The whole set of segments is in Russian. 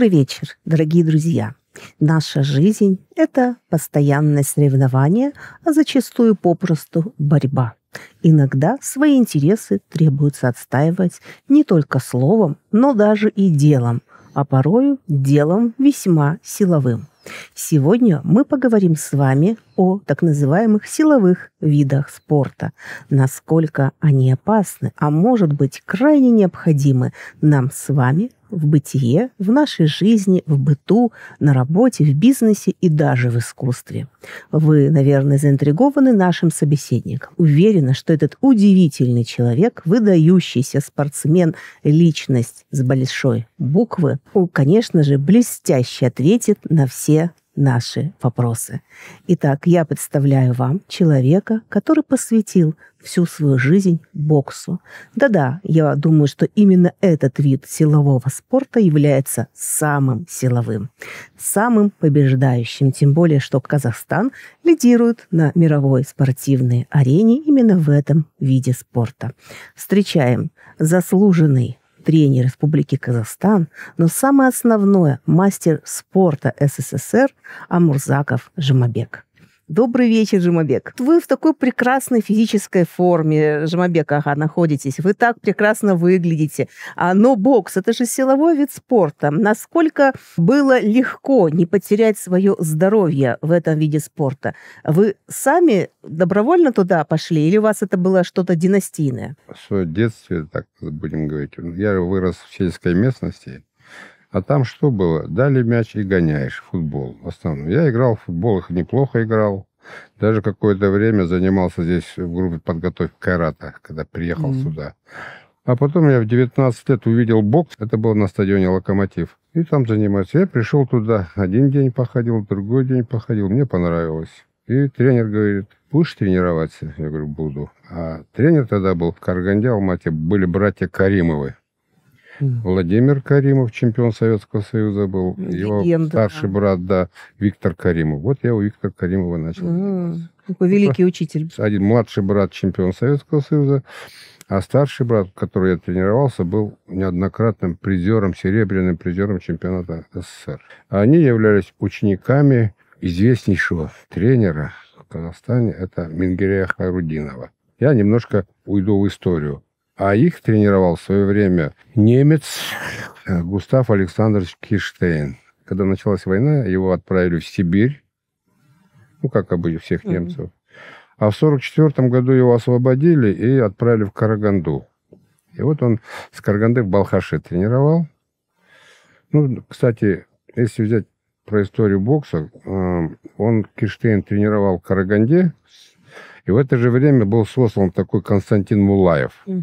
Добрый вечер, дорогие друзья! Наша жизнь – это постоянное соревнование, а зачастую попросту борьба. Иногда свои интересы требуется отстаивать не только словом, но даже и делом, а порою делом весьма силовым. Сегодня мы поговорим с вами о так называемых силовых видах спорта, насколько они опасны, а может быть крайне необходимы нам с вами в бытие, в нашей жизни, в быту, на работе, в бизнесе и даже в искусстве. Вы, наверное, заинтригованы нашим собеседником. Уверена, что этот удивительный человек, выдающийся спортсмен, личность с большой буквы, конечно же, блестяще ответит на все наши вопросы. Итак, я представляю вам человека, который посвятил всю свою жизнь боксу. Да-да, я думаю, что именно этот вид силового спорта является самым силовым, самым побеждающим, тем более, что Казахстан лидирует на мировой спортивной арене именно в этом виде спорта. Встречаем заслуженный тренер Республики Казахстан, но самое основное – мастер спорта СССР Амурзаков Жимабек. Добрый вечер, Жимабек. Вы в такой прекрасной физической форме, Жимабек, ага, находитесь. Вы так прекрасно выглядите. А Но бокс – это же силовой вид спорта. Насколько было легко не потерять свое здоровье в этом виде спорта? Вы сами добровольно туда пошли или у вас это было что-то династийное? В детстве, так будем говорить, я вырос в сельской местности – а там что было? Дали мяч и гоняешь. Футбол. В основном. Я играл в футбол, их неплохо играл. Даже какое-то время занимался здесь в группе подготовки карата, когда приехал mm-hmm. сюда. А потом я в 19 лет увидел бокс. Это было на стадионе «Локомотив». И там занимался. Я пришел туда. Один день походил, другой день походил. Мне понравилось. И тренер говорит, будешь тренироваться? Я говорю, буду. А тренер тогда был в Карганде, Алмате. Были братья Каримовы. Владимир Каримов, чемпион Советского Союза был. Легенда, Его старший да. брат, да, Виктор Каримов. Вот я у Виктора Каримова начал. Mm. Такой ну, великий учитель. Один младший брат чемпион Советского Союза, а старший брат, который я тренировался, был неоднократным призером, серебряным призером чемпионата СССР. Они являлись учениками известнейшего тренера в Казахстане, это Мингирея Хайрудинова. Я немножко уйду в историю. А их тренировал в свое время немец э, Густав Александрович Киштейн. Когда началась война, его отправили в Сибирь, ну, как обычно всех mm-hmm. немцев. А в 1944 году его освободили и отправили в Караганду. И вот он с Караганды в Балхаше тренировал. Ну, кстати, если взять про историю бокса, эм, он, Киштейн, тренировал в Караганде, и в это же время был сослан такой Константин Мулаев. Mm-hmm.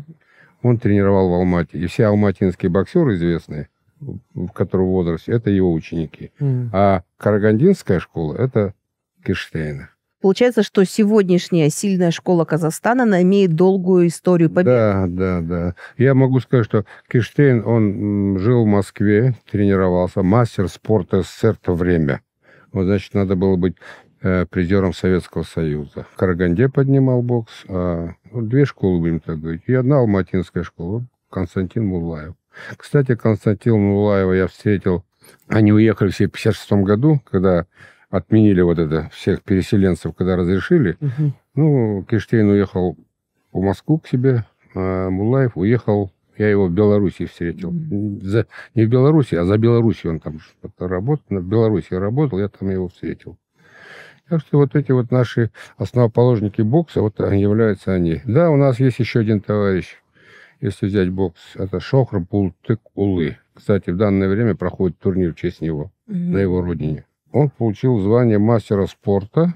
Он тренировал в Алмате. И все алматинские боксеры известные, в котором возрасте, это его ученики. Mm. А Карагандинская школа – это Кирштейна. Получается, что сегодняшняя сильная школа Казахстана она имеет долгую историю побед. Да, да, да. Я могу сказать, что Киштейн, он жил в Москве, тренировался, мастер спорта СССР то время. Вот, значит, надо было быть Э, призером Советского Союза. В Караганде поднимал бокс. А, ну, две школы, будем так говорить. И одна алматинская школа, Константин Мулаев. Кстати, Константин Мулаева я встретил. Они уехали все в 56 году, когда отменили вот это всех переселенцев, когда разрешили. Угу. Ну, Киштейн уехал в Москву к себе, а Мулаев уехал я его в Беларуси встретил. За, не в Беларуси, а за Беларуси он там работал. В Беларуси работал, я там его встретил. Так что вот эти вот наши основоположники бокса, вот являются они. Да, у нас есть еще один товарищ, если взять бокс, это Шохр Пултык-Улы. Кстати, в данное время проходит турнир в честь него mm-hmm. на его родине. Он получил звание мастера спорта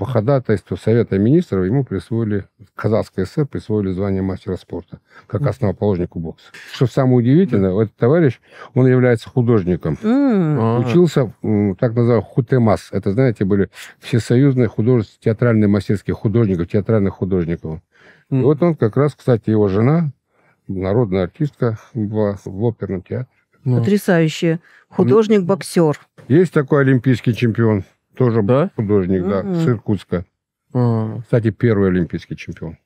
по ходатайству Совета Министров ему присвоили, казахское ССР присвоили звание мастера спорта, как основоположнику бокса. Что самое удивительное, этот товарищ, он является художником. А. Учился, так называемый хутемас. Это, знаете, были всесоюзные художественные, театральные мастерские художников, театральных художников. И вот он как раз, кстати, его жена, народная артистка, была в оперном театре. Потрясающе. Художник-боксер. Есть такой олимпийский чемпион – тоже да? художник, да, угу. с Иркутска. А. Кстати, первый олимпийский чемпион.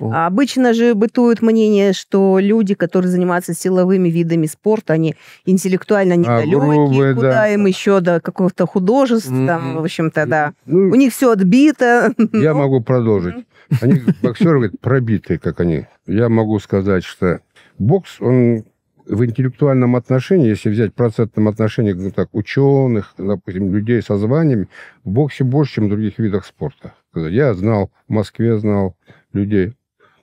А обычно же бытует мнение, что люди, которые занимаются силовыми видами спорта, они интеллектуально недалекие, куда да. им еще до какого-то художества, mm-hmm. там, в общем-то, да. Ну, У них все отбито. Я ну. могу продолжить. Они, боксеры, говорят, пробитые, как они. Я могу сказать, что бокс, он в интеллектуальном отношении, если взять процентном отношении ну, так, ученых, допустим, людей со званиями, в боксе больше, чем в других видах спорта. Я знал, в Москве знал людей,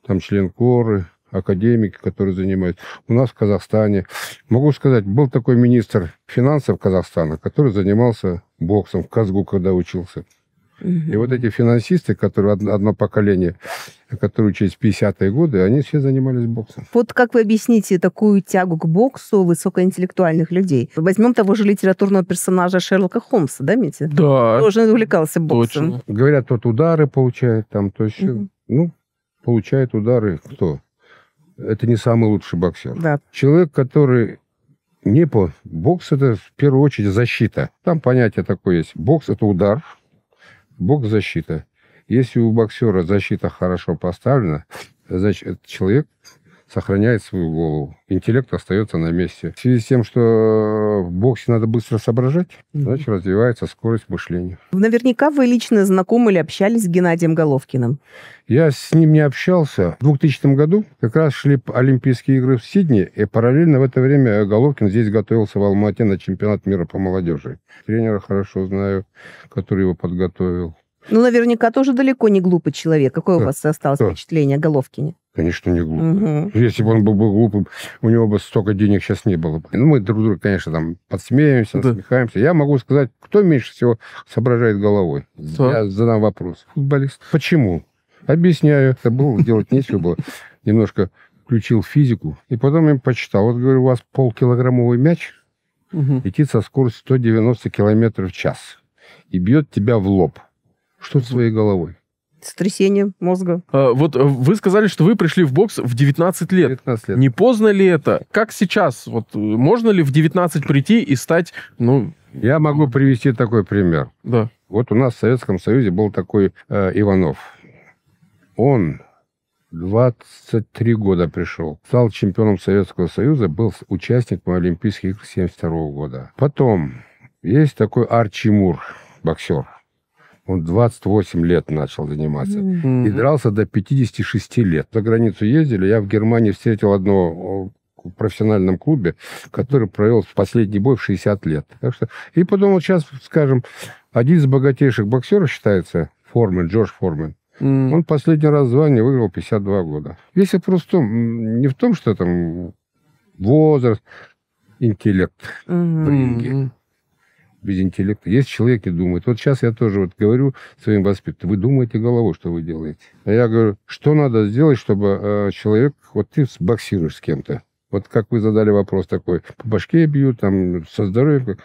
там членкоры, академики, которые занимаются. У нас в Казахстане, могу сказать, был такой министр финансов Казахстана, который занимался боксом в Казгу, когда учился. Угу. И вот эти финансисты, которые одно, поколение, которые учились в 50-е годы, они все занимались боксом. Вот как вы объясните такую тягу к боксу высокоинтеллектуальных людей? Возьмем того же литературного персонажа Шерлока Холмса, да, Митя? Да. Тоже увлекался боксом. Точно. Говорят, тот удары получает там, то есть, угу. ну, получает удары кто? Это не самый лучший боксер. Да. Человек, который не по... Бокс – это в первую очередь защита. Там понятие такое есть. Бокс – это удар – Бокс защита. Если у боксера защита хорошо поставлена, значит, человек сохраняет свою голову. Интеллект остается на месте. В связи с тем, что в боксе надо быстро соображать, mm-hmm. значит, развивается скорость мышления. Наверняка вы лично знакомы или общались с Геннадием Головкиным? Я с ним не общался. В 2000 году как раз шли Олимпийские игры в Сиднее, и параллельно в это время Головкин здесь готовился в Алмате на чемпионат мира по молодежи. Тренера хорошо знаю, который его подготовил. Ну, наверняка тоже далеко не глупый человек. Какое да, у вас осталось да. впечатление о Головкине? Конечно, не глупый. Угу. Если бы он был бы глупым, у него бы столько денег сейчас не было бы. Ну, мы друг друга, конечно, там подсмеемся, да. насмехаемся. Я могу сказать, кто меньше всего соображает головой. Кто? Я задам вопрос. Футболист. Почему? Объясняю. Это было, делать нечего было. Немножко включил физику. И потом им почитал. Вот, говорю, у вас полкилограммовый мяч угу. летит со скоростью 190 километров в час. И бьет тебя в лоб. Что своей головой? сотрясение мозга. А, вот э, вы сказали, что вы пришли в бокс в 19 лет. 19 лет. Не поздно ли это? Как сейчас? Вот э, можно ли в 19 прийти и стать, ну... Я могу привести такой пример. Да. Вот у нас в Советском Союзе был такой э, Иванов. Он 23 года пришел. Стал чемпионом Советского Союза, был участником Олимпийских игр 72 года. Потом есть такой Арчи Мур, боксер он 28 лет начал заниматься. Mm-hmm. И дрался до 56 лет. За границу ездили, я в Германии встретил одного в профессиональном клубе, который провел последний бой в 60 лет. Так что... И подумал, сейчас, скажем, один из богатейших боксеров считается Формен, Джордж Формен. Mm. Он последний раз звание выиграл 52 года. Весь вопрос в том, не в том, что там возраст, интеллект mm-hmm. в ринге без интеллекта. Есть человек и думает. Вот сейчас я тоже вот говорю своим воспитанным, вы думаете головой, что вы делаете. А я говорю, что надо сделать, чтобы э, человек, вот ты боксируешь с кем-то. Вот как вы задали вопрос такой, по башке бьют, там, со здоровьем.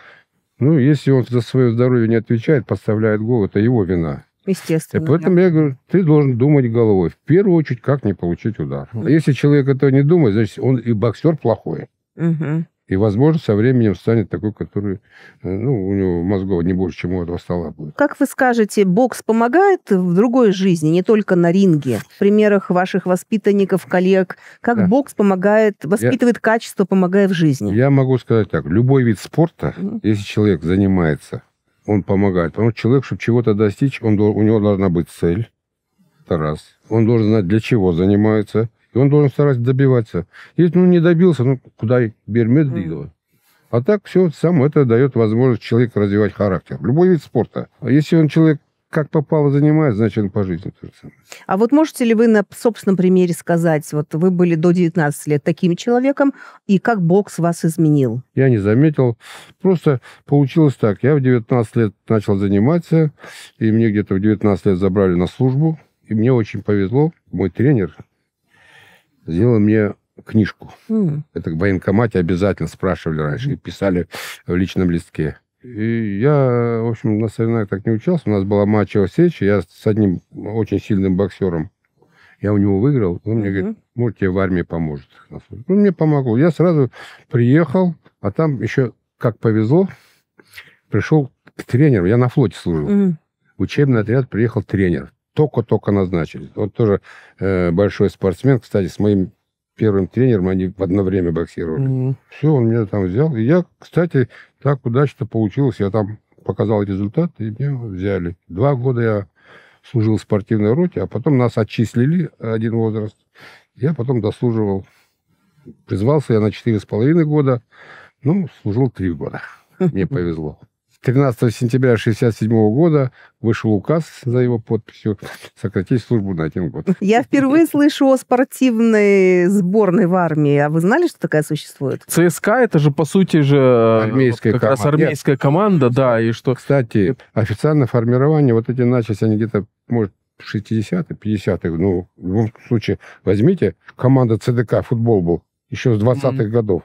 Ну, если он за свое здоровье не отвечает, подставляет голову, это его вина. Естественно. И поэтому да. я говорю, ты должен думать головой. В первую очередь, как не получить удар. Mm. Если человек этого не думает, значит, он и боксер плохой. Угу. И, возможно, со временем станет такой, который, э, ну, у него мозгов не больше, чем у этого стола будет. Как вы скажете, бокс помогает в другой жизни, не только на ринге? В примерах ваших воспитанников, коллег, как да. бокс помогает, воспитывает я, качество, помогая в жизни? Я могу сказать так, любой вид спорта, mm-hmm. если человек занимается, он помогает. Потому что человек, чтобы чего-то достичь, он, у него должна быть цель, это раз. Он должен знать, для чего занимается, и он должен стараться добиваться. Если он не добился, ну, куда бермет дидова. А так все сам это дает возможность человеку развивать характер. Любой вид спорта. А если он человек как попало занимает, значит, он по жизни то самое. А вот можете ли вы на собственном примере сказать, вот вы были до 19 лет таким человеком, и как бокс вас изменил? Я не заметил. Просто получилось так. Я в 19 лет начал заниматься, и мне где-то в 19 лет забрали на службу. И мне очень повезло. Мой тренер сделала мне книжку. Mm. Это в военкомате обязательно спрашивали раньше. И писали в личном листке. И я, в общем, на соревнованиях так не учился. У нас была матчевая встреча. Я с одним очень сильным боксером. Я у него выиграл. Он мне говорит, может, тебе в армии поможет. Он ну, мне помогло. Я сразу приехал. А там еще, как повезло, пришел к тренеру. Я на флоте служил. mm учебный отряд приехал тренер только-только назначили. Он тоже э, большой спортсмен, кстати, с моим первым тренером они в одно время боксировали. Mm-hmm. Все, он меня там взял. И я, кстати, так удачно получилось. Я там показал результат, и меня взяли. Два года я служил в спортивной роте, а потом нас отчислили один возраст. Я потом дослуживал. Призвался я на четыре с половиной года, ну, служил три года. Мне повезло. 13 сентября 1967 года вышел указ за его подписью сократить службу на один год. Я впервые слышу о спортивной сборной в армии. А вы знали, что такая существует? ЦСКА это же, по сути же, армейская как команда. раз армейская Нет. команда, да, и что... Кстати, официальное формирование, вот эти начались они где-то, может, 60-х, 50-х, ну, в любом случае, возьмите, команда ЦДК, футбол был, еще с 20-х mm-hmm. годов.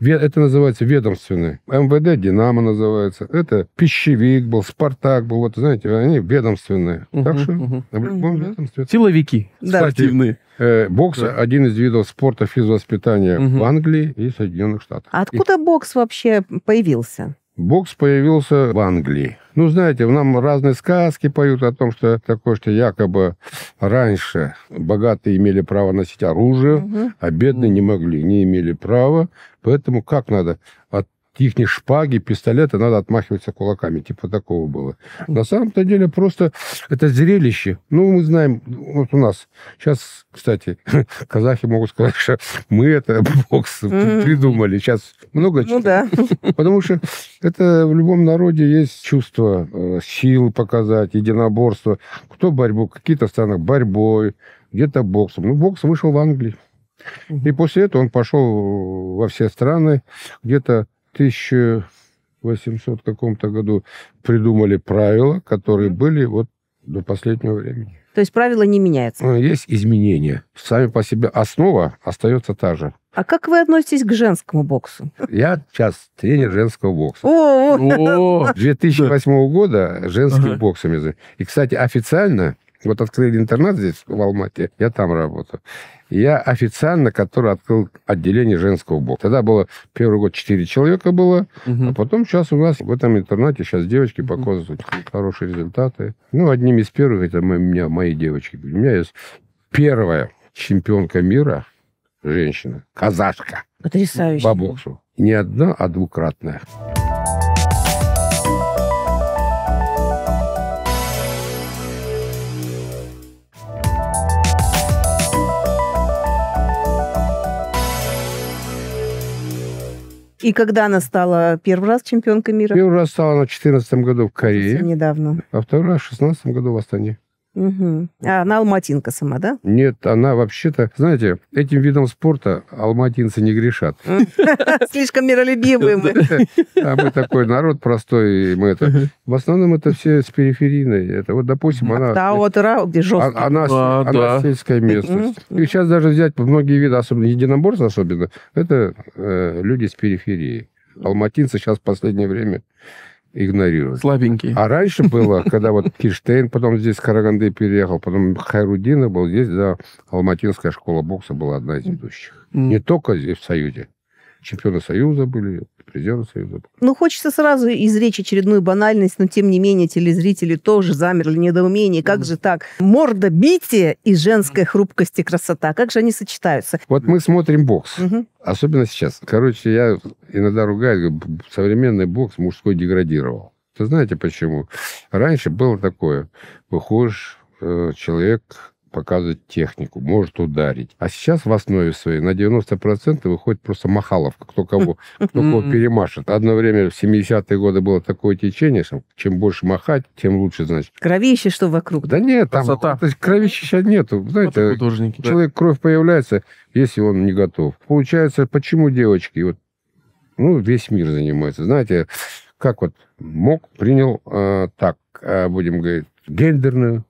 Это называется ведомственные, МВД «Динамо» называется. Это «Пищевик» был, «Спартак» был. Вот, знаете, они ведомственные. Угу, так что угу. в любом угу. ведомстве. Силовики. Да. Спортивные. Э, бокс да. один из видов спорта физвоспитания угу. в Англии и Соединенных Штатах. А откуда и... бокс вообще появился? Бокс появился в Англии. Ну, знаете, нам разные сказки поют о том, что такое, что якобы раньше богатые имели право носить оружие, угу. а бедные не могли, не имели права. Поэтому как надо их не шпаги, пистолеты, надо отмахиваться кулаками. Типа такого было. На самом-то деле просто это зрелище. Ну, мы знаем, вот у нас сейчас, кстати, казахи могут сказать, что мы это бокс придумали. Сейчас много ну чего. Ну да. Потому что это в любом народе есть чувство э, сил показать, единоборство. Кто борьбу? Какие-то страны борьбой, где-то боксом. Ну, бокс вышел в Англии. И после этого он пошел во все страны, где-то 1800 каком-то году придумали правила, которые были вот до последнего времени. То есть правила не меняются? Э, есть изменения. Сами по себе основа остается та же. А как вы относитесь к женскому боксу? Я сейчас тренер женского бокса. О, 2008 года женским боксом. И, кстати, официально вот открыли интернат здесь, в Алмате, я там работаю. Я официально, который открыл отделение женского бога. Тогда было первый год четыре человека было, угу. а потом сейчас у нас в этом интернате сейчас девочки угу. показывают хорошие результаты. Ну, одним из первых, это мы, у меня, мои девочки. У меня есть первая чемпионка мира, женщина, казашка. Потрясающе. По боксу. Не одна, а двукратная. И когда она стала первый раз чемпионкой мира? Первый раз стала она в 2014 году в Корее. Совсем недавно. А второй раз в 2016 году в Астане. Угу. А она алматинка сама, да? Нет, она вообще-то... Знаете, этим видом спорта алматинцы не грешат. Слишком миролюбивые мы. А мы такой народ простой, мы это... В основном это все с периферийной. Это вот, допустим, она... Да, вот где а, жестко. Она а, сельская местность. И сейчас даже взять многие виды, особенно единоборств особенно, это э, люди с периферии. Алматинцы сейчас в последнее время игнорировать. Слабенький. А раньше было, когда вот Кирштейн потом здесь, Караганды переехал, потом Хайрудинов был здесь, да, Алматинская школа бокса была одна из ведущих. Не только здесь, в Союзе. Чемпионы Союза были, пределы Союза. Ну, хочется сразу изречь очередную банальность, но тем не менее телезрители тоже замерли в недоумении. Как же так? Морда бития и женская хрупкость и красота. Как же они сочетаются? Вот мы смотрим бокс. Особенно сейчас. Короче, я иногда ругаю, современный бокс мужской деградировал. Вы знаете почему? Раньше было такое. Выходишь, э, человек показывать технику, может ударить. А сейчас в основе своей на 90% выходит просто махаловка, кто кого, кто кого перемашет. Одно время в 70-е годы было такое течение, что чем больше махать, тем лучше, значит. Кровище, что вокруг. Да нет, там То есть, кровища сейчас нету. Знаете, художники, человек, да. кровь появляется, если он не готов. Получается, почему девочки, вот, ну, весь мир занимается. Знаете, как вот МОК принял э, так, э, будем говорить, гендерную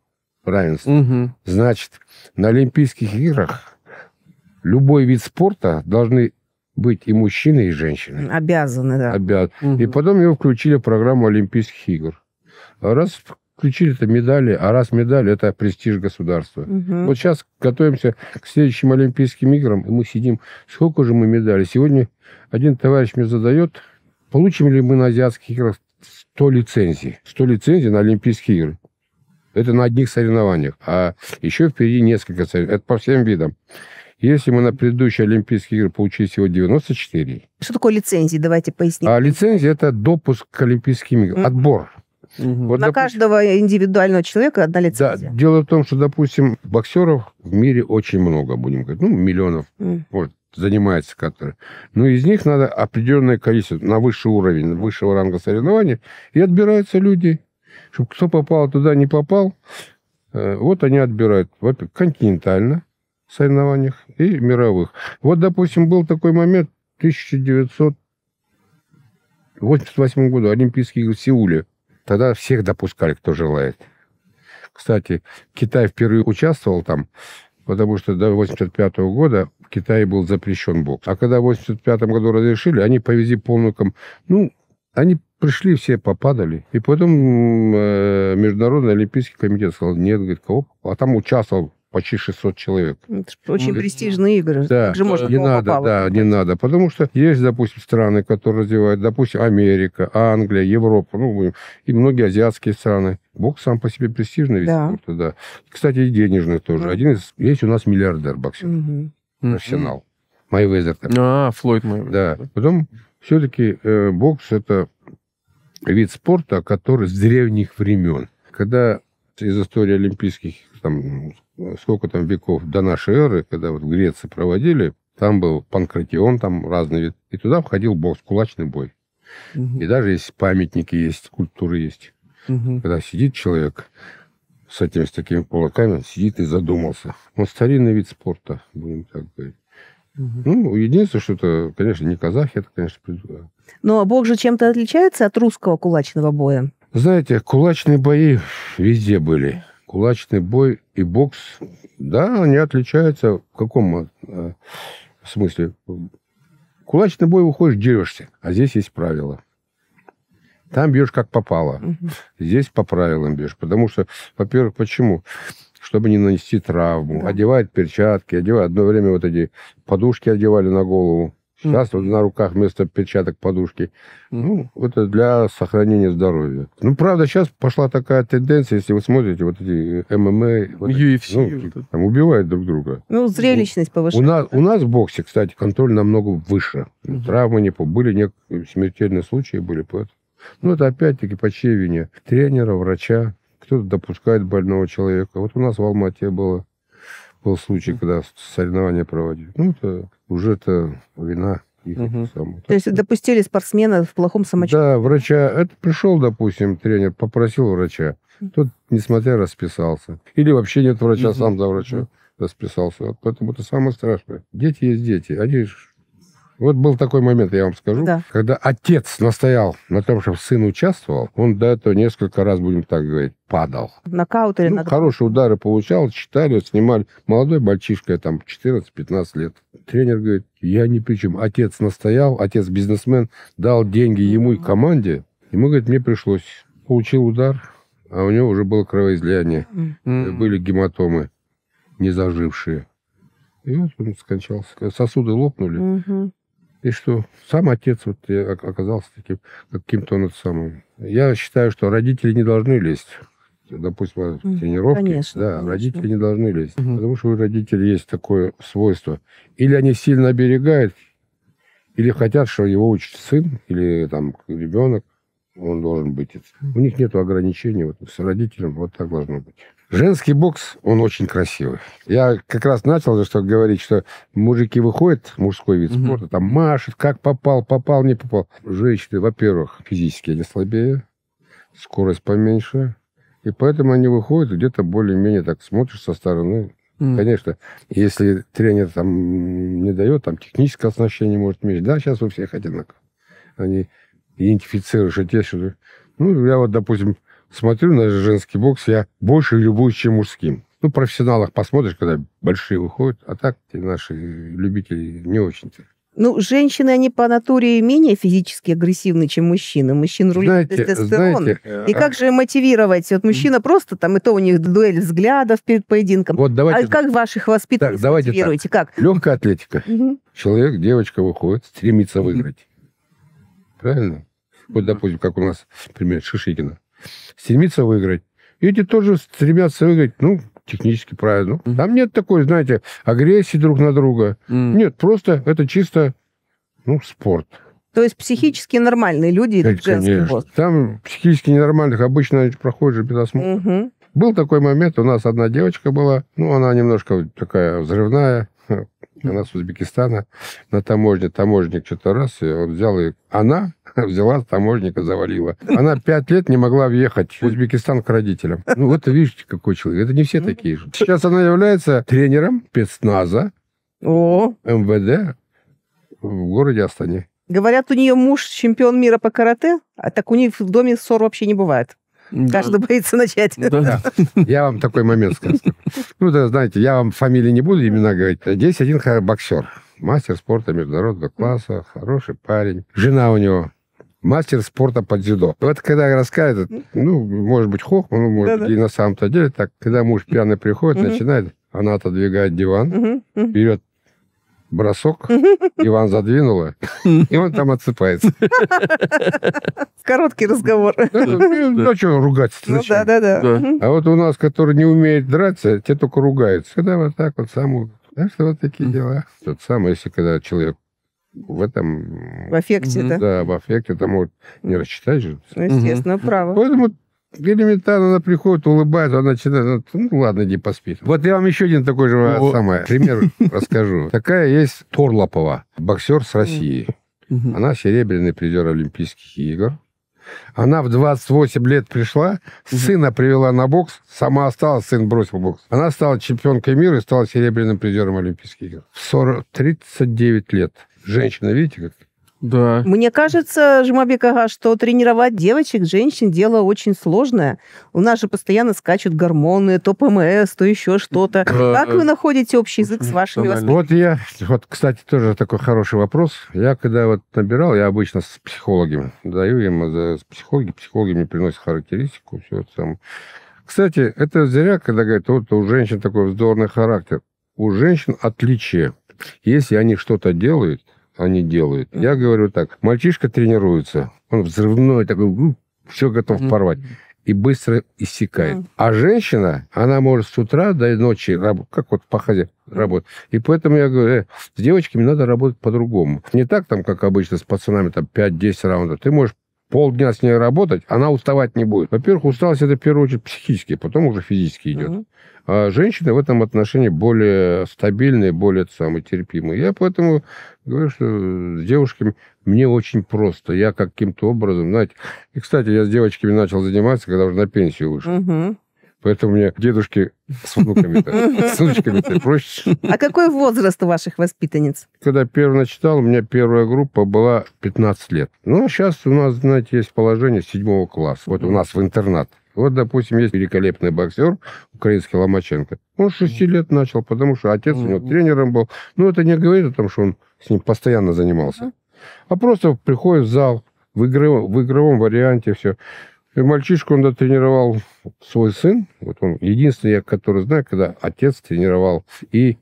равенства. Угу. Значит, на Олимпийских играх любой вид спорта должны быть и мужчины, и женщины. Обязаны, да. Обязаны. Угу. И потом его включили в программу Олимпийских игр. Раз включили это медали, а раз медали это престиж государства. Угу. Вот сейчас готовимся к следующим Олимпийским играм, и мы сидим, сколько же мы медалей. Сегодня один товарищ мне задает, получим ли мы на азиатских играх 100 лицензий. 100 лицензий на Олимпийские игры. Это на одних соревнованиях. А еще впереди несколько соревнований. Это по всем видам. Если мы на предыдущие Олимпийские игры получили всего 94. Что такое лицензия? Давайте поясним. А лицензия – это допуск к Олимпийским играм, отбор. Угу. Вот, На допустим, каждого индивидуального человека одна лицензия. Да, дело в том, что, допустим, боксеров в мире очень много, будем говорить, ну, миллионов, mm. вот, занимается которые. Но из них надо определенное количество на высший уровень, высшего ранга соревнований и отбираются люди чтобы кто попал туда, не попал, э, вот они отбирают вот, континентально в соревнованиях и мировых. Вот, допустим, был такой момент в 1988 году, Олимпийские игры в Сеуле. Тогда всех допускали, кто желает. Кстати, Китай впервые участвовал там, потому что до 1985 -го года в Китае был запрещен бокс. А когда в 1985 году разрешили, они повезли полную... Ком... Ну, они пришли, все попадали. И потом э, Международный Олимпийский комитет сказал, нет, говорит, кого? А там участвовал почти 600 человек. Ну, это очень ну, престижные игры. Да, же можно не надо, попало. да, не надо. Потому что есть, допустим, страны, которые развивают, допустим, Америка, Англия, Европа, ну, и многие азиатские страны. Бокс сам по себе престижный вид да. спорта, да. Кстати, и денежный тоже. Да. Один из... Есть у нас миллиардер боксер, угу. профессионал. Угу. Майвезер. А, Флойд Майвезер. Да. Потом все-таки э, бокс – это вид спорта, который с древних времен. Когда из истории олимпийских, там, сколько там веков до нашей эры, когда вот в Греции проводили, там был панкратион, там разный вид, и туда входил бокс, кулачный бой. Угу. И даже есть памятники, есть культуры, есть. Угу. Когда сидит человек с этим, с такими кулаками, сидит и задумался. Он старинный вид спорта, будем так говорить. Угу. Ну, единственное, что это, конечно, не казахи, это, конечно, придурок. Э. Но ну, а бог же чем-то отличается от русского кулачного боя? Знаете, кулачные бои везде были. Кулачный бой и бокс, да, они отличаются в каком э, смысле? Кулачный бой выходишь, дерешься, а здесь есть правила. Там бьешь как попало. Угу. Здесь по правилам бьешь. Потому что, во-первых, почему? чтобы не нанести травму. Да. Одевают перчатки, одевают. Одно время вот эти подушки одевали на голову. Сейчас mm. вот на руках вместо перчаток подушки. Mm. Ну, это для сохранения здоровья. Ну, правда, сейчас пошла такая тенденция, если вы смотрите, вот эти э, ММА... Вот UFC. Ну, вот там убивают друг друга. Ну, зрелищность повышается. У нас, у нас в боксе, кстати, контроль намного выше. Mm-hmm. Травмы не... по, Были нек... смертельные случаи, были. Поэтому... Ну, это опять-таки по чьей вине? Тренера, врача кто-то допускает больного человека. Вот у нас в Алмате было, был случай, когда соревнования проводили. Ну, это уже это вина их угу. самого. То есть допустили спортсмена в плохом самочувствии? Да, врача. Это пришел, допустим, тренер, попросил врача. Тот, несмотря, расписался. Или вообще нет врача, угу. сам за врача расписался. Вот поэтому это самое страшное. Дети есть дети. Они вот был такой момент, я вам скажу, да. когда отец настоял на том, чтобы сын участвовал, он до этого несколько раз, будем так говорить, падал. Нокаут или ну, нокаут? Хорошие удары получал, читали, снимали. Молодой мальчишка, там, 14-15 лет. Тренер говорит, я ни при чем. Отец настоял, отец бизнесмен, дал деньги ему и команде. Ему, говорит, мне пришлось. Получил удар, а у него уже было кровоизлияние. Mm-hmm. Были гематомы, незажившие, И вот он скончался. Сосуды лопнули. Угу. И что сам отец вот э, оказался таким, каким-то он это самым. Я считаю, что родители не должны лезть допустим, в тренировки. конечно, да, конечно. родители не должны лезть. Угу. Потому что у родителей есть такое свойство. Или они сильно оберегают, или хотят, что его учит сын, или там ребенок, он должен быть. У них нет ограничений вот, с родителем, вот так должно быть. Женский бокс, он очень красивый. Я как раз начал же, что говорить, что мужики выходят, мужской вид спорта, угу. там машет, как попал, попал, не попал. Женщины, во-первых, физически они слабее, скорость поменьше, и поэтому они выходят где-то более-менее так смотришь со стороны. Mm. Конечно, если тренер там не дает, там техническое оснащение может иметь. Да, сейчас у всех одинаково. Они идентифицируют, и те, что... Ну, я вот, допустим, смотрю на женский бокс, я больше любуюсь, чем мужским. Ну, профессионалах посмотришь, когда большие выходят, а так наши любители не очень-то. Ну, женщины, они по натуре менее физически агрессивны, чем мужчины. Мужчин рулит знаете, тестостерон. Знаете, э, и а как же мотивировать? Вот мужчина просто там, и то у них дуэль взглядов перед поединком. Вот давайте... А как ваших воспитанников так, давайте мотивируете? Так. Как? Легкая атлетика. Угу. Человек, девочка выходит, стремится выиграть. Правильно? Вот, допустим, как у нас, например, Шишигина стремится выиграть. И эти тоже стремятся выиграть, ну, технически правильно. Mm-hmm. Там нет такой, знаете, агрессии друг на друга. Mm-hmm. Нет, просто это чисто, ну, спорт. То есть психически нормальные люди идут женский Там психически ненормальных обычно проходит же без осмотра. Угу. Был такой момент, у нас одна девочка была, ну, она немножко такая взрывная, она с Узбекистана, на таможне, таможник что-то раз, и он взял ее. Она взяла таможника, завалила. Она пять лет не могла въехать в Узбекистан к родителям. Ну, вот видите, какой человек. Это не все такие же. Сейчас она является тренером спецназа МВД в городе Астане. Говорят, у нее муж чемпион мира по карате, а так у них в доме ссор вообще не бывает. Да. Каждый боится начать. Да. Я вам такой момент скажу. Ну, да, знаете, я вам фамилии не буду имена говорить. Здесь один боксер. Мастер спорта международного класса, хороший парень. Жена у него мастер спорта по дзюдо. Вот когда рассказывает, ну, может быть, Хохман, ну, может да -да. и на самом-то деле так, когда муж пьяный приходит, угу. начинает, она отодвигает диван, угу. берет бросок, диван задвинула, и он там отсыпается. Короткий разговор. Ну, что ругаться Ну, да, ну, да, а ну да. А вот у нас, который не умеет драться, те только ругаются. Когда вот так вот саму... Так что вот такие дела. Тот самый, если когда человек в этом... В аффекте, да? Да, в аффекте, там вот не рассчитать же. Ну, естественно, угу. право. Поэтому элементарно она приходит, улыбается, она начинает ну ладно, иди поспи. Вот я вам еще один такой же О. самое, пример расскажу. Такая есть Торлопова, боксер с России. Она серебряный призер Олимпийских игр. Она в 28 лет пришла, сына привела на бокс, сама осталась, сын бросил бокс. Она стала чемпионкой мира и стала серебряным призером Олимпийских игр. В 40, 39 лет Женщина, видите, как да. Мне кажется, Жмабек Ага, что тренировать девочек, женщин, дело очень сложное. У нас же постоянно скачут гормоны, то ПМС, то еще что-то. Как вы находите общий язык с вашими воспитанниками? Вот я, вот, кстати, тоже такой хороший вопрос. Я когда вот набирал, я обычно с психологами даю им, за э, психологи, психологи мне приносят характеристику, все это самое. Кстати, это зря, когда говорят, вот у женщин такой вздорный характер. У женщин отличие. Если они что-то делают, они делают. Я говорю так, мальчишка тренируется, он взрывной такой, все готов порвать и быстро иссякает. А женщина, она может с утра до ночи работать, как вот по хозяйству работать. И поэтому я говорю, э, с девочками надо работать по-другому. Не так там, как обычно, с пацанами, там 5-10 раундов. Ты можешь полдня с ней работать, она уставать не будет. Во-первых, усталость это в первую очередь психически, потом уже физически идет. Угу. А женщины в этом отношении более стабильные, более самые терпимые. Я поэтому говорю, что с девушками мне очень просто. Я каким-то образом, знаете... И, кстати, я с девочками начал заниматься, когда уже на пенсию вышел. Угу. Поэтому мне дедушки с внуками-то, с внучками-то проще. А какой возраст у ваших воспитанниц? Когда первый начитал, у меня первая группа была 15 лет. Ну, а сейчас у нас, знаете, есть положение седьмого класса. Вот у нас в интернат. Вот, допустим, есть великолепный боксер украинский Ломаченко. Он с 6 лет начал, потому что отец у него тренером был. Ну, это не говорит о том, что он с ним постоянно занимался. А просто приходит в зал, в, игры, в игровом варианте все. Как мальчишку он тренировал свой сын. Вот он единственный, я который знаю, когда отец тренировал и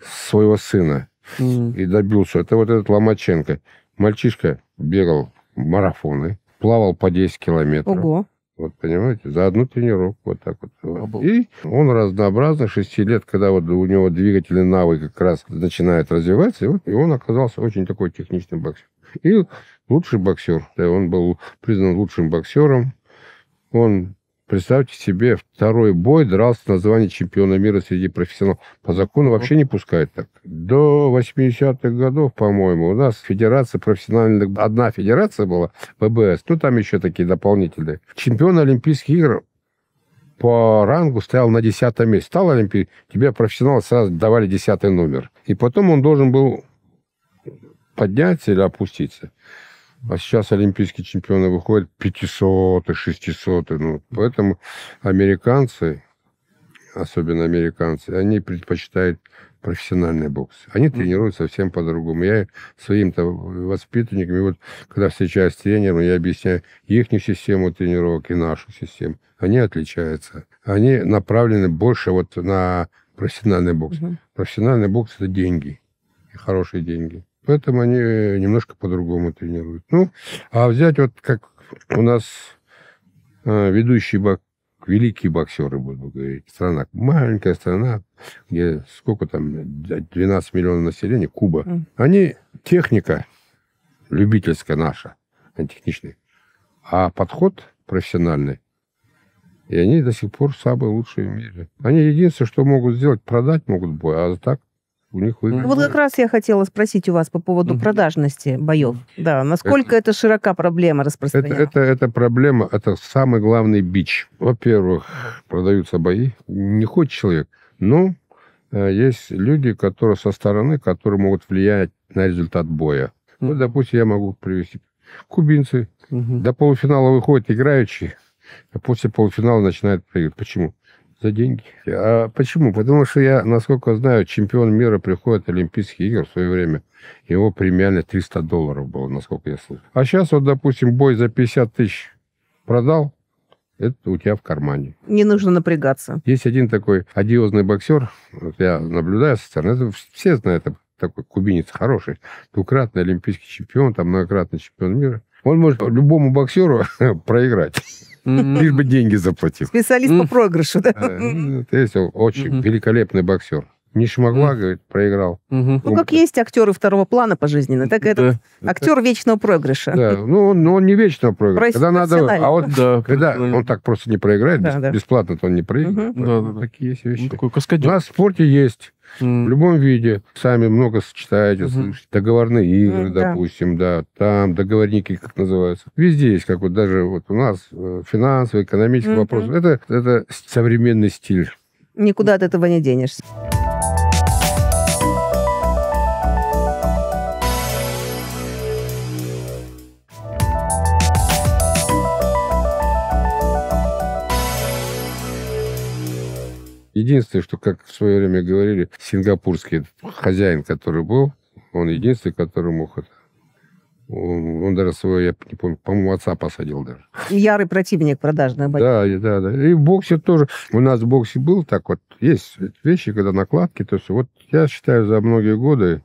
своего сына. Mm. И добился. Это вот этот Ломаченко. Мальчишка бегал марафоны, плавал по 10 километров. Ого. Вот, понимаете, за одну тренировку вот так вот. Обалд. И он разнообразно, 6 лет, когда вот у него двигательные навыки как раз начинает развиваться, и, вот, и он оказался очень такой техничный боксер. И лучший боксер. Да, он был признан лучшим боксером он, представьте себе, второй бой дрался на звание чемпиона мира среди профессионалов. По закону вообще не пускают так. До 80-х годов, по-моему, у нас федерация профессиональных... Одна федерация была, ВБС, ну там еще такие дополнительные. Чемпион Олимпийских игр по рангу стоял на 10 месте. Стал Олимпий, тебе профессионал сразу давали 10 номер. И потом он должен был подняться или опуститься. А сейчас олимпийские чемпионы выходят 500 600 ну, Поэтому американцы, особенно американцы, они предпочитают профессиональный бокс. Они тренируются совсем по-другому. Я своим-то воспитанниками, вот когда встречаюсь с тренером, я объясняю их систему тренировок и нашу систему. Они отличаются. Они направлены больше вот на профессиональный бокс. Угу. Профессиональный бокс – это деньги. И хорошие деньги. Поэтому они э, немножко по-другому тренируют. Ну, а взять вот как у нас э, ведущий бок, великие боксеры, буду говорить, страна, маленькая страна, где сколько там, 12 миллионов населения, Куба. Mm. Они, техника любительская наша, а техничная, а подход профессиональный, и они до сих пор самые лучшие в мире. Они единственное, что могут сделать, продать могут бой, а так у них выиграли. Ну, вот как раз я хотела спросить у вас по поводу угу. продажности боев. Да, насколько это, это широка проблема распространена? Это, это, это проблема, это самый главный бич. Во-первых, продаются бои, не хочет человек, но ну, э, есть люди, которые со стороны, которые могут влиять на результат боя. Ну, допустим, я могу привести кубинцы. Угу. До полуфинала выходят играющие, а после полуфинала начинают проигрывать. Почему? За деньги. А почему? Потому что я, насколько знаю, чемпион мира приходит Олимпийские игры в свое время. Его премиально 300 долларов было, насколько я слышал. А сейчас вот, допустим, бой за 50 тысяч продал, это у тебя в кармане. Не нужно напрягаться. Есть один такой одиозный боксер, вот я наблюдаю со стороны, это, все знают, это такой кубинец хороший, двукратный олимпийский чемпион, там многократный чемпион мира. Он может любому боксеру проиграть. Лишь бы деньги заплатил. Специалист по проигрышу, да? есть э, ну, Очень великолепный боксер. Не смогла говорит, проиграл. Ну, ну, как есть актеры второго плана по пожизненно, так это актер вечного проигрыша. Да, ну он, не вечного проигрыша. Когда надо, а вот когда он так просто не проиграет, бесплатно-то он не проиграет. Такие есть ну, вещи. У нас в спорте есть Mm. В любом виде. Сами много сочетаете, mm-hmm. слышите. Договорные игры, mm, допустим, да. да. Там договорники, как называются. Везде есть, как вот даже вот у нас э, финансовый, экономический mm-hmm. вопрос. Это, это современный стиль. Никуда от этого не денешься. Единственное, что, как в свое время говорили, сингапурский хозяин, который был, он единственный, которому хоть он, он даже своего, я не помню, по-моему, отца посадил даже. Ярый противник продажной борьбы. Да, да, да. И в боксе тоже. У нас в боксе был так вот, есть вещи, когда накладки, то есть вот я считаю, за многие годы,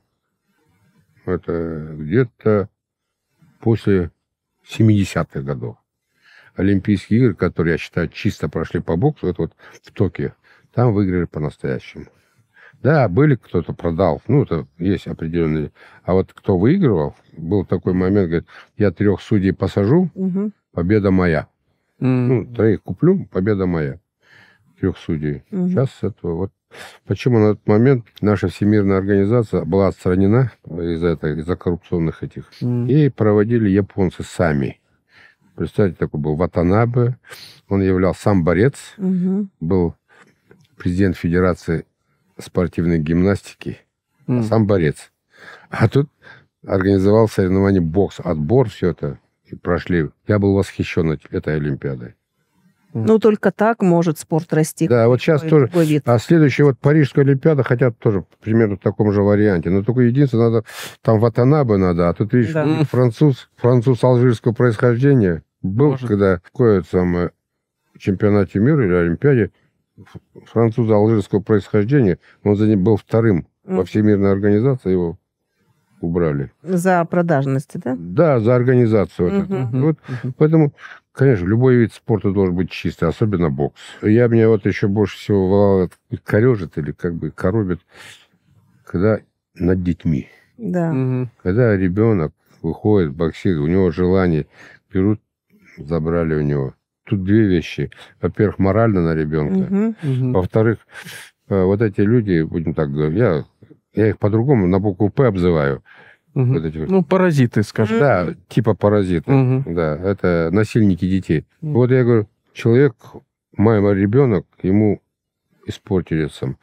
это где-то после 70-х годов, Олимпийские игры, которые, я считаю, чисто прошли по боксу, это вот в Токио там выиграли по-настоящему. Да, были, кто-то продал. Ну, это есть определенные. А вот кто выигрывал, был такой момент, говорит, я трех судей посажу, угу. победа моя. Угу. Ну, троих куплю, победа моя. Трех судей. Угу. Сейчас этого вот. Почему на этот момент наша всемирная организация была отстранена из-за этого, из-за коррупционных этих. Угу. И проводили японцы сами. Представьте, такой был Ватанабе. Он являл сам борец. Угу. Был президент Федерации спортивной гимнастики, mm. а сам борец. А тут организовал соревнование бокс, отбор, все это, и прошли. Я был восхищен этой Олимпиадой. Ну, только так может спорт расти. Да, вот сейчас тоже. Вид. А следующая вот Парижская Олимпиада хотят тоже примерно в таком же варианте. Но только единственное, надо там Ватанабе надо, а тут, видишь, да. француз, француз алжирского происхождения был, может. когда в какое самое э, чемпионате мира или Олимпиаде француза алжирского происхождения. Он за ним был вторым во всемирной организации, его убрали. За продажность, да? Да, за организацию. Угу. Вот, uh Поэтому, конечно, любой вид спорта должен быть чистый, особенно бокс. Я меня вот еще больше всего корежит или как бы коробит, когда над детьми. Да. Угу. Когда ребенок выходит в у него желание берут, забрали у него тут две вещи. Во-первых, морально на ребенка. Угу, угу. Во-вторых, э, вот эти люди, будем так говорить, я, я их по-другому на букву «П» обзываю. Угу. Вот эти... Ну, паразиты, скажем. Да, типа паразиты. Угу. Да, это насильники детей. Угу. Вот я говорю, человек, мой ребенок, ему испортили сам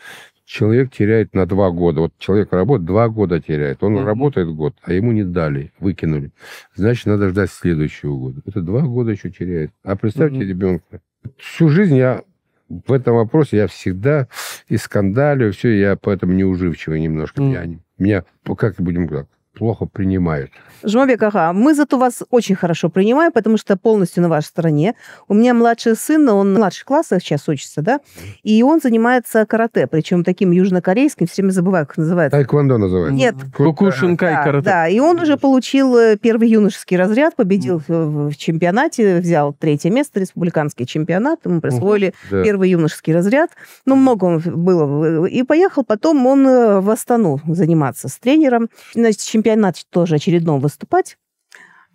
человек теряет на два года. Вот человек работает, два года теряет. Он mm-hmm. работает год, а ему не дали, выкинули. Значит, надо ждать следующего года. Это два года еще теряет. А представьте mm-hmm. ребенка. Всю жизнь я в этом вопросе, я всегда и скандалю, все, я поэтому неуживчивый немножко. Mm-hmm. Я, меня, как будем так, плохо принимают. Жомбик, ага, мы зато вас очень хорошо принимаем, потому что полностью на вашей стороне. У меня младший сын, он в младших классах сейчас учится, да, и он занимается карате, причем таким южнокорейским, все время забываю, как называется. Тайквондо называется. Нет. Кукушинкай да, карате. Да, и он уже получил э, первый юношеский разряд, победил в чемпионате, взял третье место, республиканский чемпионат, ему присвоили да. первый юношеский разряд, ну, много было, и поехал потом он э, в Астану заниматься с тренером. Значит, чемпионате тоже очередном выступать.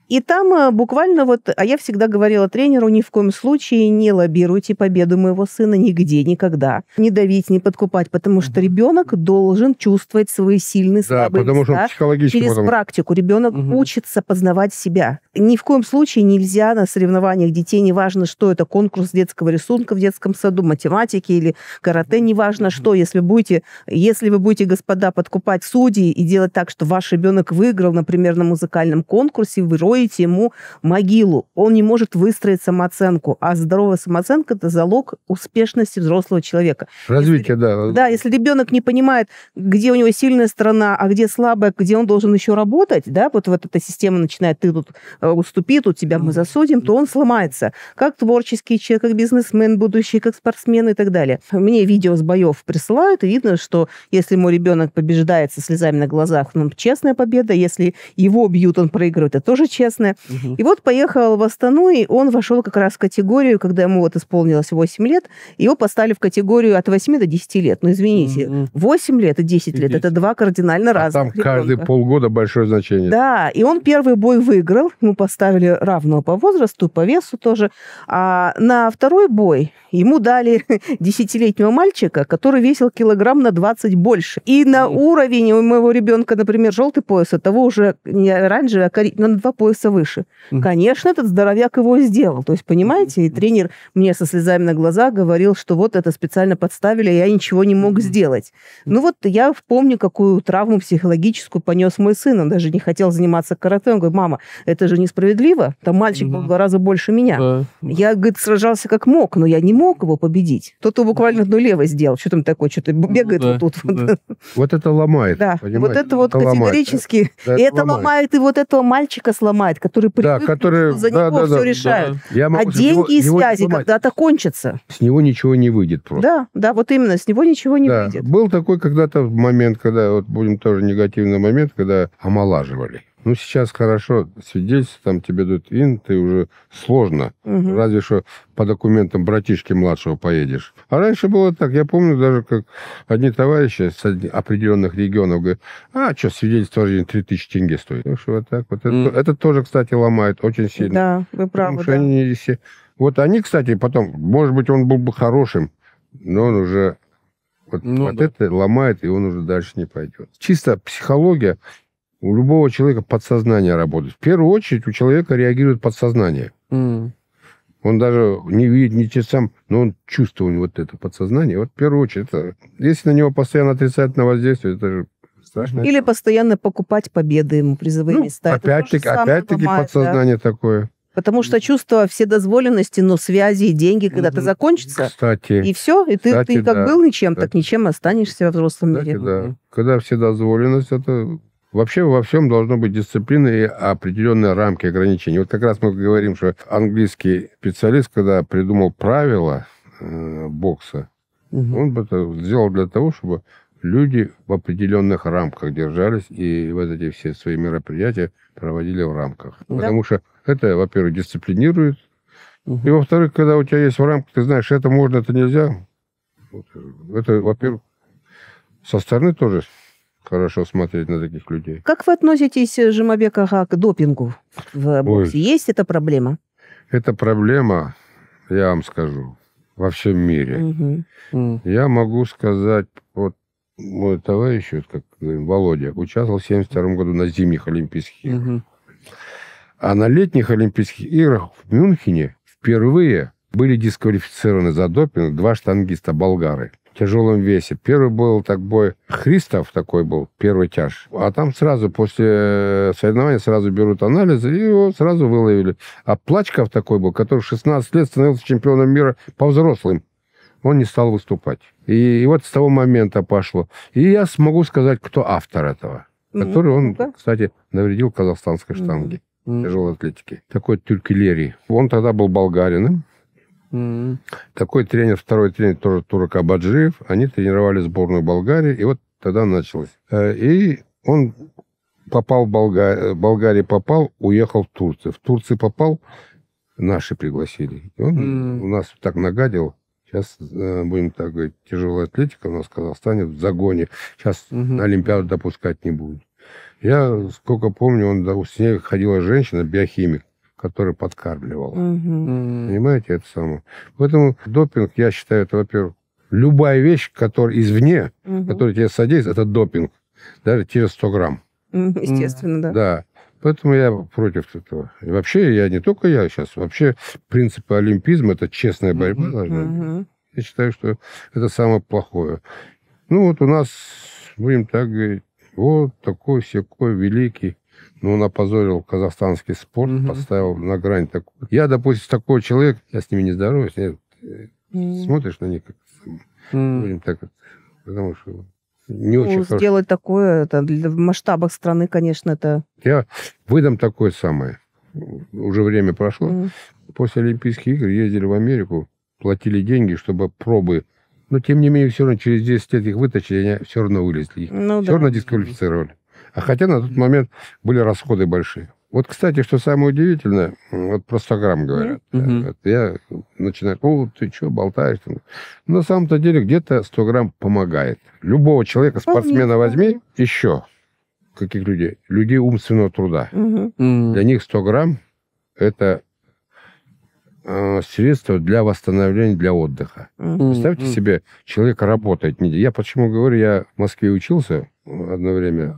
И там э, буквально вот, а я всегда говорила тренеру, ни в коем случае не лоббируйте победу моего сына нигде, никогда. Не давить, не подкупать, потому что ребенок должен чувствовать свои сильные, да, слабые потому места. Что психологически через потом... практику ребенок угу. учится познавать себя. Ни в коем случае нельзя на соревнованиях детей, неважно, что это, конкурс детского рисунка в детском саду, математики или карате, неважно что, если будете, если вы будете, господа, подкупать судьи и делать так, что ваш ребенок выиграл, например, на музыкальном конкурсе, вы строить ему могилу. Он не может выстроить самооценку. А здоровая самооценка – это залог успешности взрослого человека. Развитие, если, да. Да, если ребенок не понимает, где у него сильная сторона, а где слабая, где он должен еще работать, да, вот, вот эта система начинает, ты тут э, уступи, тут тебя мы засудим, то он сломается. Как творческий человек, как бизнесмен будущий, как спортсмен и так далее. Мне видео с боев присылают, и видно, что если мой ребенок побеждает со слезами на глазах, ну, честная победа, если его бьют, он проигрывает, это тоже честно интересное. Угу. И вот поехал в Астану, и он вошел как раз в категорию, когда ему вот исполнилось 8 лет, его поставили в категорию от 8 до 10 лет. Ну, извините, угу. 8 лет и 10 и лет – это два кардинально а разных там ребенка. каждые полгода большое значение. Да, и он первый бой выиграл. Ему поставили равного по возрасту, по весу тоже. А на второй бой ему дали десятилетнего мальчика, который весил килограмм на 20 больше. И на уровень у моего ребенка, например, желтый пояс, от того уже не оранжевый, а кори... на два пояса выше, выше. Угу. Конечно, этот здоровяк его и сделал. То есть, понимаете, и тренер мне со слезами на глаза говорил, что вот это специально подставили, а я ничего не мог сделать. Ну вот я помню, какую травму психологическую понес мой сын. Он даже не хотел заниматься карате. Он говорит, мама, это же несправедливо. Там мальчик угу. был в два раза больше меня. Да. Я, говорит, сражался как мог, но я не мог его победить. Тот его буквально одно левое сделал. Что там такое? Что-то ну бегает ну, да, вот тут. Да. Вот это ломает. Да, понимаете? вот это вот это категорически. Ломает. И это ломает, и вот этого мальчика сломает ломает, который привык, да, который, что за да, него да, все да, решают. А да. Я могу а деньги и связи когда-то кончатся. С него ничего не выйдет просто. Да, да, вот именно, с него ничего не да. выйдет. Был такой когда-то момент, когда, вот будем тоже негативный момент, когда омолаживали. Ну, сейчас хорошо, свидетельство там тебе дают ин, ты уже сложно. Угу. Разве что по документам братишки младшего поедешь. А раньше было так, я помню даже, как одни товарищи с определенных регионов говорят, а, что, свидетельство о жизни 3000 тенге стоит. Так ну, что вот так вот. Это, mm. это тоже, кстати, ломает очень сильно. Да, вы правы, Потому что да. они все... Вот они, кстати, потом, может быть, он был бы хорошим, но он уже вот, ну, вот да. это ломает, и он уже дальше не пойдет. Чисто психология у любого человека подсознание работает. В первую очередь у человека реагирует подсознание. Mm. Он даже не видит, ни те сам, но он чувствует вот это подсознание. Вот в первую очередь, это, если на него постоянно отрицательное воздействие, это же страшно. Или постоянно покупать победы ему, призовые ну, места. Опять-таки, опять-таки подсознание да? такое. Потому что чувство вседозволенности, но связи и деньги когда-то закончатся. Кстати. И все, и ты, кстати, ты как да. был ничем, кстати. так ничем останешься во взрослом кстати, мире. Да. Когда вседозволенность, это Вообще во всем должно быть дисциплина и определенные рамки ограничений. Вот как раз мы говорим, что английский специалист, когда придумал правила э, бокса, угу. он бы это сделал для того, чтобы люди в определенных рамках держались и вот эти все свои мероприятия проводили в рамках. Да. Потому что это, во-первых, дисциплинирует. Угу. И во-вторых, когда у тебя есть в рамках, ты знаешь, это можно, это нельзя. Э, это, во-первых, со стороны тоже хорошо смотреть на таких людей. Как вы относитесь, э, Жимабек Ага, к допингу в боксе? Ой. Есть эта проблема? Эта проблема, я вам скажу, во всем мире. Угу. Я могу сказать, вот мой товарищ, вот как Володя, участвовал в 72 году на зимних Олимпийских играх. Угу. А на летних Олимпийских играх в Мюнхене впервые были дисквалифицированы за допинг два штангиста болгары тяжелом весе. Первый был так бой Христов такой был, первый тяж. А там сразу после э, соревнования сразу берут анализы, и его сразу выловили. А Плачков такой был, который 16 лет становился чемпионом мира по взрослым. Он не стал выступать. И, и вот с того момента пошло. И я смогу сказать, кто автор этого. Который он, да? кстати, навредил казахстанской штанге mm-hmm. тяжелой атлетики. Такой Тюркелерий. Он тогда был болгарином. Такой тренер, второй тренер тоже Турок Абаджиев. Они тренировали сборную Болгарии, и вот тогда началось. Э, и он попал в Болгарию, э, Болгарии попал, уехал в Турцию. В Турции попал, наши пригласили. И он mm у нас так нагадил. Сейчас, э, будем так говорить, тяжелая атлетика у нас в Казахстане в загоне. Сейчас mm-hmm. на Олимпиаду допускать не будут. Я, сколько помню, он, с ней ходила женщина, биохимик который подкармливал. Угу. Понимаете, это самое. Поэтому допинг, я считаю, это, во-первых, любая вещь, которая извне, угу. которая тебе содействует, это допинг. Даже через 100 грамм. Естественно, да. Да. Поэтому я против этого. И вообще, я не только я сейчас, вообще принципы олимпизма – это честная борьба mm-hmm. Я считаю, что это самое плохое. Ну вот у нас, будем так говорить, вот такой всякой великий но ну, он опозорил казахстанский спорт, угу. поставил на грань такую. Я, допустим, такой человек, я с ними не здороваюсь, нет, э, смотришь на них, как, mm. будем так, потому что не очень ну, хорошо. Сделать такое, это в масштабах страны, конечно, это... Я выдам такое самое. Уже время прошло. Mm. После Олимпийских игр ездили в Америку, платили деньги, чтобы пробы... Но, тем не менее, все равно через 10 лет их вытащили, они все равно вылезли. ну, все да. равно дисквалифицировали. А хотя на тот момент были расходы большие. Вот, кстати, что самое удивительное, вот про 100 грамм говорят. Mm-hmm. Да, вот я начинаю, о, ты что болтаешь? Но на самом-то деле где-то 100 грамм помогает. Любого человека, спортсмена возьми, еще каких людей? Людей умственного труда. Mm-hmm. Для них 100 грамм – это э, средство для восстановления, для отдыха. Mm-hmm. Представьте себе, человек работает неделю. Я почему говорю, я в Москве учился одно время,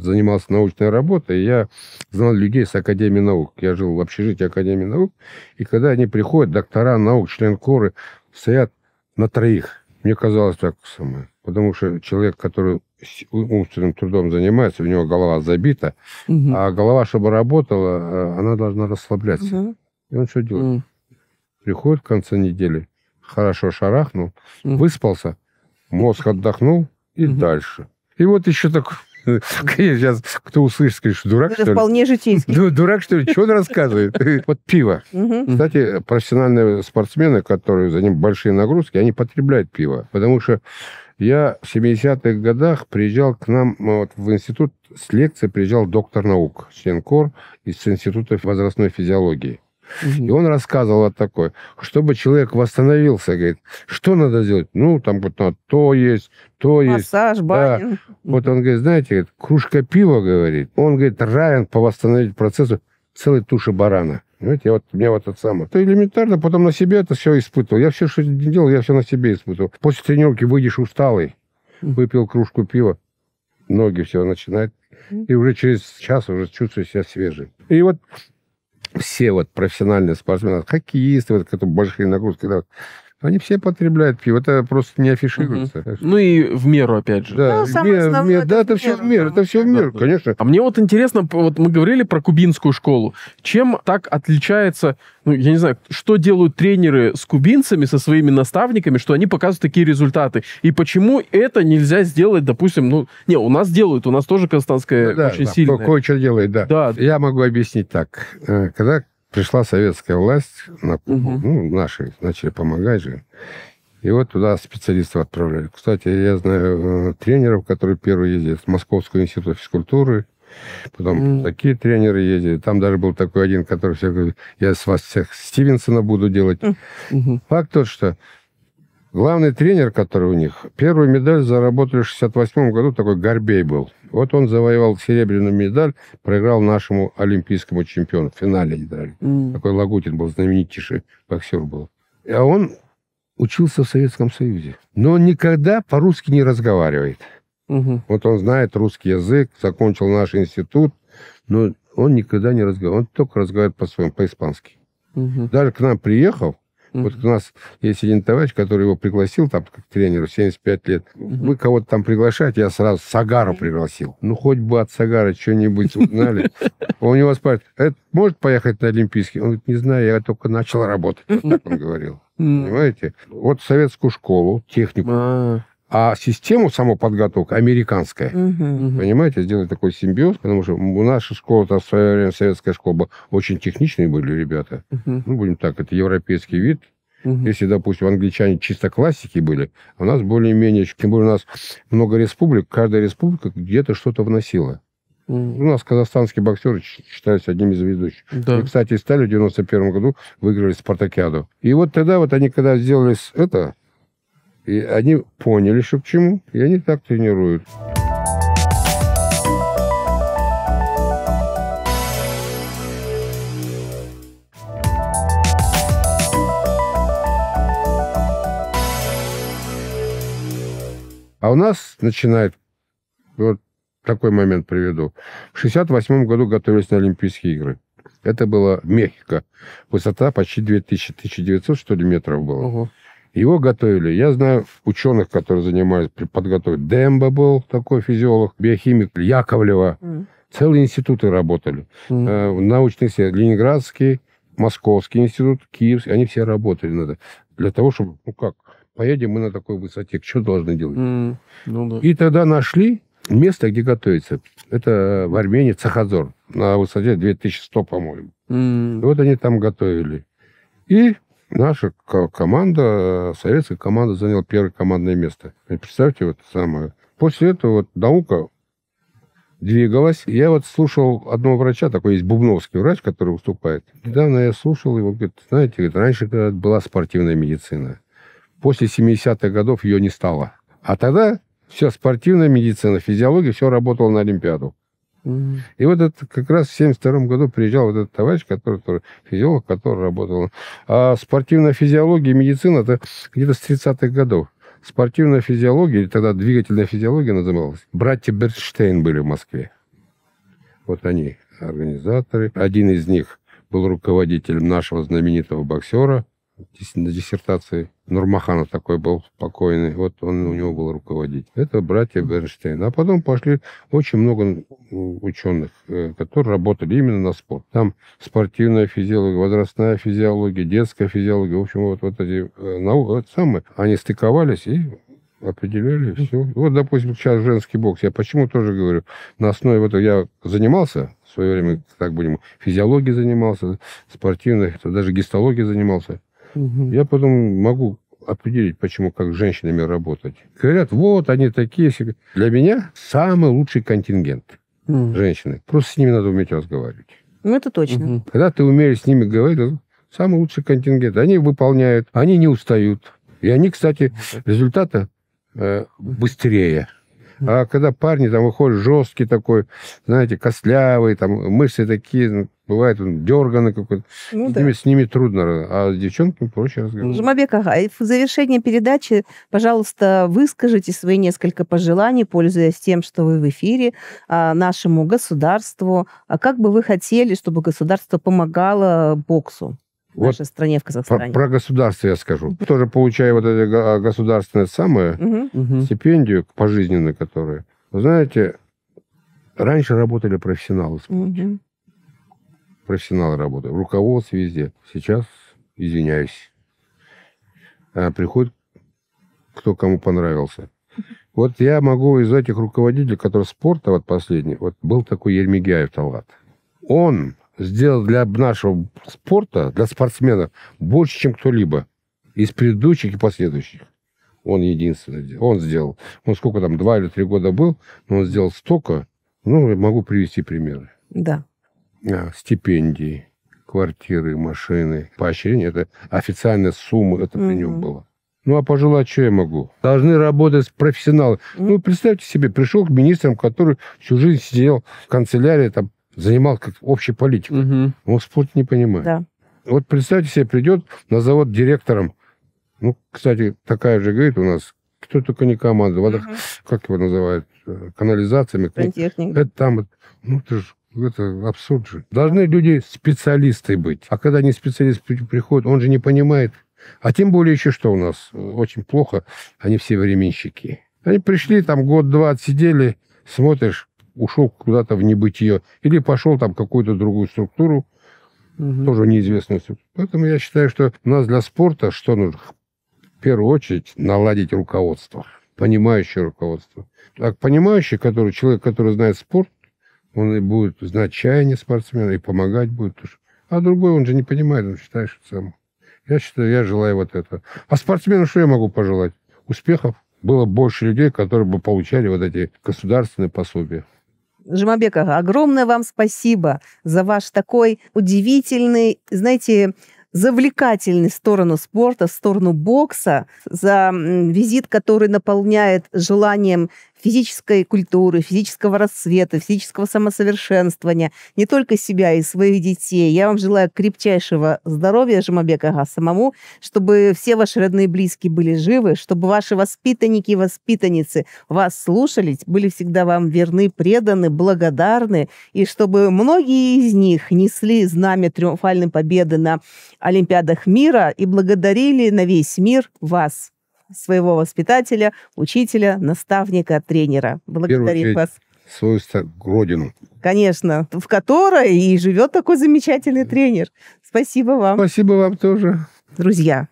занимался научной работой, я знал людей с Академии наук. Я жил в общежитии Академии наук, и когда они приходят, доктора наук, член коры, стоят на троих. Мне казалось так самое. Потому что человек, который умственным трудом занимается, у него голова забита, угу. а голова, чтобы работала, э, она должна расслабляться. Угу. И он что делает? Угу. Приходит в конце недели, хорошо шарахнул, угу. выспался, мозг отдохнул и угу. дальше. И вот еще так Конечно, Сейчас кто услышит, скажет, что дурак, Это вполне житейский. Дурак, что ли? Чего он рассказывает? Вот пиво. Кстати, профессиональные спортсмены, которые за ним большие нагрузки, они потребляют пиво. Потому что я в 70-х годах приезжал к нам ну, вот, в институт, с лекции приезжал доктор наук, член КОР из Института возрастной физиологии. Угу. И он рассказывал вот такой, чтобы человек восстановился, говорит, что надо сделать? Ну, там вот надо то есть, то есть. Массаж, баня. Да. Вот он говорит, знаете, говорит, кружка пива, говорит, он, говорит, равен по восстановить процессу целой туши барана. Понимаете, я вот, у меня вот это самое. Это элементарно, потом на себе это все испытывал. Я все, что делал, я все на себе испытывал. После тренировки выйдешь усталый, выпил кружку пива, ноги все начинают, и уже через час уже чувствую себя свежим. И вот все вот профессиональные спортсмены, хоккеисты, вот, которые большие нагрузки, да, они все потребляют пиво, это просто не афишируется. Угу. Ну и в меру, опять же. Да, ну, в мер, в мер, да это, это все в меру, это все в меру, да, конечно. А мне вот интересно, вот мы говорили про кубинскую школу. Чем так отличается, ну, я не знаю, что делают тренеры с кубинцами, со своими наставниками, что они показывают такие результаты? И почему это нельзя сделать, допустим, ну, не, у нас делают, у нас тоже казахстанская ну, да, очень да, сильное. Кое-что делает, да. да. Я могу объяснить так. Э, когда пришла советская власть, на угу. ну, наши начали помогать же. И вот туда специалистов отправляли. Кстати, я знаю э, тренеров, которые первые ездили с Московского института физкультуры, потом mm. такие тренеры ездили. Там даже был такой один, который все говорит, я с вас всех Стивенсона буду делать. Mm-hmm. Факт тот, что главный тренер, который у них, первую медаль заработали в 68 году, такой Горбей был. Вот он завоевал серебряную медаль, проиграл нашему олимпийскому чемпиону в финале медали. Mm. Такой Лагутин был, знаменитейший боксер был. А он учился в Советском Союзе. Но никогда по-русски не разговаривает. Угу. Вот он знает русский язык, закончил наш институт, но он никогда не разговаривает. Он только разговаривает по-своему, по-испански. Угу. Даже к нам приехал, Mm-hmm. Вот у нас есть один товарищ, который его пригласил там как тренеру, 75 лет. Mm-hmm. Вы кого-то там приглашаете, я сразу Сагару пригласил. Ну, хоть бы от Сагара что-нибудь узнали. У него спрашивают, «А может поехать на Олимпийский? Он говорит, не знаю, я только начал работать. Так он говорил. Понимаете? Вот советскую школу, технику а. А систему саму подготовка американская. Угу, Понимаете, сделать такой симбиоз, потому что наша школа, то в свое время советская школа, очень техничные были ребята. Угу. Ну, будем так, это европейский вид, Угу. Если, допустим, англичане чисто классики были, у нас более-менее, тем более у нас много республик, каждая республика где-то что-то вносила. Угу. У нас казахстанские боксеры считаются одним из ведущих. Да. И, кстати, стали в 91 году, выиграли Спартакиаду. И вот тогда вот они, когда сделали это, и они поняли, что к чему, и они так тренируют. А у нас начинает, вот такой момент приведу. В 68 году готовились на Олимпийские игры. Это было Мехико. Высота почти 2000, 1900, что ли, метров было. Угу. Его готовили, я знаю ученых, которые занимались подготовкой. Демба был такой физиолог, биохимик Яковлева. Mm. Целые институты работали. Mm. Э, научный институт, Ленинградский, Московский институт, Киевский, они все работали надо. Для того, чтобы, ну как, поедем мы на такой высоте, что должны делать? Mm. Ну, да. И тогда нашли место, где готовится. Это в Армении Цахазор на высоте 2100, по-моему. Mm. Вот они там готовили. И наша команда, э, советская команда, заняла первое командное место. Представьте, вот самое. После этого вот наука двигалась. Я вот слушал одного врача, такой есть бубновский врач, который выступает. Недавно я слушал его, говорит, знаете, говорит, раньше была спортивная медицина. После 70-х годов ее не стало. А тогда вся спортивная медицина, физиология, все работало на Олимпиаду. И вот это как раз в 1972 году приезжал вот этот товарищ, который, который физиолог, который работал. А спортивная физиология и медицина это где-то с 30-х годов. Спортивная физиология, или тогда двигательная физиология называлась. Братья Берштейн были в Москве. Вот они, организаторы. Один из них был руководителем нашего знаменитого боксера на диссертации Нурмахана такой был покойный, вот он у него был руководитель. Это братья Бернштейн. А потом пошли очень много ученых, э, которые работали именно на спорт. Там спортивная физиология, возрастная физиология, детская физиология, в общем, вот, вот эти э, науки, вот самые, они стыковались и определяли все. Вот, допустим, сейчас женский бокс. Я почему тоже говорю, на основе вот я занимался в свое время, так будем, физиологией занимался, спортивной, даже гистологией занимался. Угу. Я потом могу определить, почему как с женщинами работать. Говорят, вот они такие. Для меня самый лучший контингент угу. женщины. Просто с ними надо уметь разговаривать. Ну, это точно. Угу. Когда ты умеешь с ними говорить, самый лучший контингент. Они выполняют, они не устают. И они, кстати, результата э, быстрее. А когда парни там выходят жесткий такой, знаете, костлявый, там мышцы такие, ну, бывает он дерганный какой-то. Ну, с, да. ними, с ними трудно, а с девчонками проще разговаривать. Жумабек Ага, в завершение передачи, пожалуйста, выскажите свои несколько пожеланий, пользуясь тем, что вы в эфире, а, нашему государству. А как бы вы хотели, чтобы государство помогало боксу? в нашей вот стране, в Казахстане. Про, про государство я скажу. Тоже получаю вот это государственное самое, угу. стипендию пожизненную, которую. Вы знаете, раньше работали профессионалы. Угу. Профессионалы работали. Руководство везде. Сейчас, извиняюсь, э, приходит кто кому понравился. Вот я могу из этих руководителей, который спорта вот последний, вот был такой Ермегяев Талат. Он сделал для нашего спорта, для спортсменов, больше, чем кто-либо из предыдущих и последующих. Он единственный. Он сделал. Он сколько там, два или три года был, но он сделал столько. Ну, могу привести примеры. Да. А, стипендии, квартиры, машины, поощрения. Это официальная сумма, это при нем было. Ну, а пожелать, что я могу? Должны работать профессионалы. Ну, представьте себе, пришел к министрам, который всю жизнь сидел в канцелярии, там, занимал как общий политик. Угу. Он спорт не понимает. Да. Вот представьте себе, придет на завод директором, ну, кстати, такая же, говорит, у нас, кто только не команда, вода, угу. как его называют, э, канализациями. Сантехник. Это там, ну, ты же это абсурд же. Должны люди специалисты быть. А когда не специалист приходит, он же не понимает. А тем более еще что у нас очень плохо, они все временщики. Они пришли, там год-два отсидели, смотришь, ушел куда-то в небытие, или пошел там какую-то другую структуру, угу. тоже неизвестную Поэтому я считаю, что у нас для спорта что нужно? В первую очередь наладить руководство, понимающее руководство. так понимающий, который, человек, который знает спорт, он и будет знать чаяние спортсмена, и помогать будет. тоже А другой он же не понимает, он считает, что сам. Я считаю, я желаю вот этого. А спортсмену что я могу пожелать? Успехов. Было больше людей, которые бы получали вот эти государственные пособия. Жимабекова, огромное вам спасибо за ваш такой удивительный, знаете, завлекательной сторону спорта, сторону бокса, за визит, который наполняет желанием физической культуры, физического расцвета, физического самосовершенствования, не только себя и своих детей. Я вам желаю крепчайшего здоровья, Жумабек Ага, самому, чтобы все ваши родные и близкие были живы, чтобы ваши воспитанники и воспитанницы вас слушались, были всегда вам верны, преданы, благодарны, и чтобы многие из них несли знамя триумфальной победы на Олимпиадах мира и благодарили на весь мир вас, своего воспитателя, учителя, наставника, тренера. Благодарим вас. Свою родину. Конечно, в которой и живет такой замечательный тренер. Спасибо вам. Спасибо вам тоже. Друзья,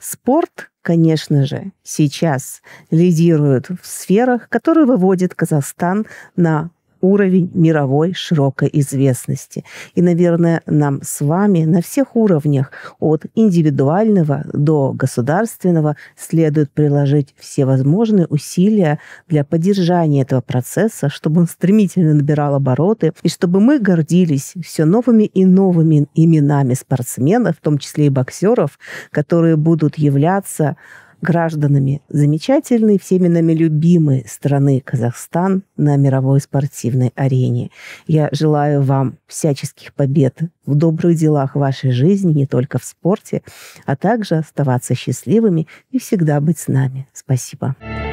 спорт, конечно же, сейчас лидирует в сферах, которые выводит Казахстан на уровень мировой широкой известности. И, наверное, нам с вами на всех уровнях, от индивидуального до государственного, следует приложить все возможные усилия для поддержания этого процесса, чтобы он стремительно набирал обороты, и чтобы мы гордились все новыми и новыми именами спортсменов, в том числе и боксеров, которые будут являться гражданами замечательной, всеми нами любимой страны Казахстан на мировой спортивной арене. Я желаю вам всяческих побед в добрых делах вашей жизни, не только в спорте, а также оставаться счастливыми и всегда быть с нами. Спасибо. Спасибо.